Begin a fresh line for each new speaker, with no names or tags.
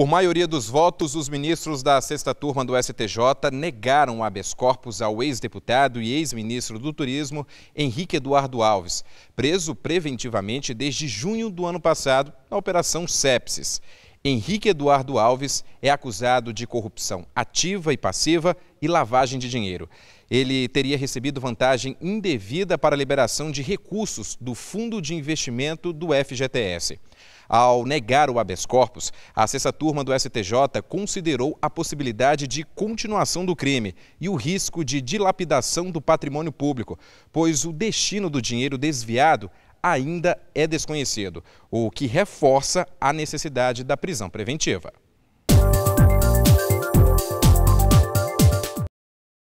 Por maioria dos votos, os ministros da sexta turma do STJ negaram o habeas corpus ao ex-deputado e ex-ministro do Turismo, Henrique Eduardo Alves, preso preventivamente desde junho do ano passado na Operação Sepsis. Henrique Eduardo Alves é acusado de corrupção ativa e passiva e lavagem de dinheiro. Ele teria recebido vantagem indevida para a liberação de recursos do Fundo de Investimento do FGTS. Ao negar o habeas corpus, a sexta turma do STJ considerou a possibilidade de continuação do crime e o risco de dilapidação do patrimônio público, pois o destino do dinheiro desviado ainda é desconhecido, o que reforça a necessidade da prisão preventiva.